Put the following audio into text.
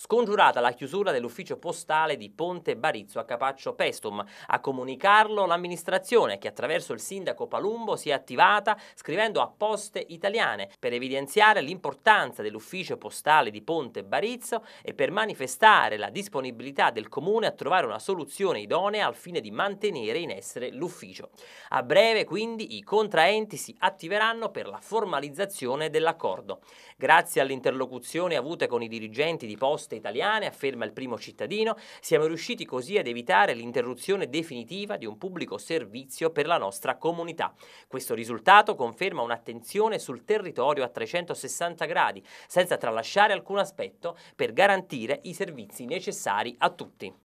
Scongiurata la chiusura dell'ufficio postale di Ponte Barizzo a Capaccio Pestum, a comunicarlo l'amministrazione che attraverso il sindaco Palumbo si è attivata scrivendo a Poste Italiane per evidenziare l'importanza dell'ufficio postale di Ponte Barizzo e per manifestare la disponibilità del comune a trovare una soluzione idonea al fine di mantenere in essere l'ufficio. A breve quindi i contraenti si attiveranno per la formalizzazione dell'accordo. Grazie alle interlocuzioni avute con i dirigenti di Poste poste italiane, afferma il primo cittadino, siamo riusciti così ad evitare l'interruzione definitiva di un pubblico servizio per la nostra comunità. Questo risultato conferma un'attenzione sul territorio a 360 gradi, senza tralasciare alcun aspetto, per garantire i servizi necessari a tutti.